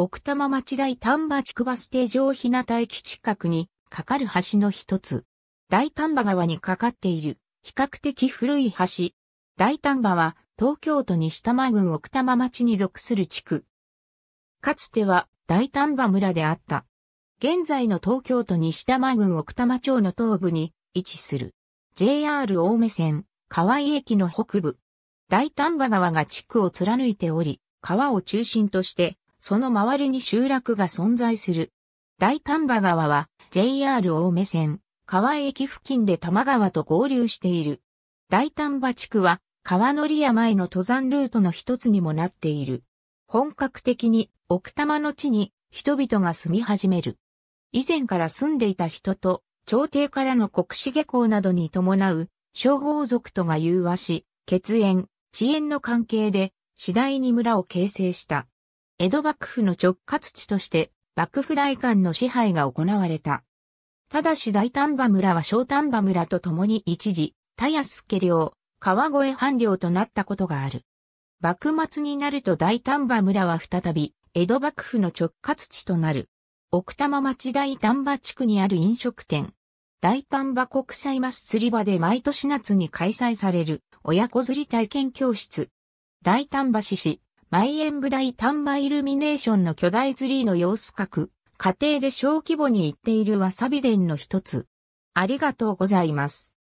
奥多摩町大丹波地区バス停上日向駅近くに架かる橋の一つ。大丹波川に架かっている比較的古い橋。大丹波は東京都西多摩郡奥多摩町に属する地区。かつては大丹波村であった。現在の東京都西多摩郡奥多摩町の東部に位置する。JR 青梅線、河合駅の北部。大丹波川が地区を貫いており、川を中心としてその周りに集落が存在する。大丹波川は JR 大目線、川駅付近で多摩川と合流している。大丹波地区は川のり山への登山ルートの一つにもなっている。本格的に奥多摩の地に人々が住み始める。以前から住んでいた人と朝廷からの国士下校などに伴う小豪族とが融和し、血縁、遅延の関係で次第に村を形成した。江戸幕府の直轄地として幕府大官の支配が行われた。ただし大丹波村は小丹波村と共に一時、田安家領、川越藩領となったことがある。幕末になると大丹波村は再び、江戸幕府の直轄地となる。奥多摩町大丹波地区にある飲食店。大丹波国際マス釣り場で毎年夏に開催される親子釣り体験教室。大丹波市市毎円部大丹波イルミネーションの巨大ツリーの様子各、家庭で小規模に行っているわさび伝の一つ。ありがとうございます。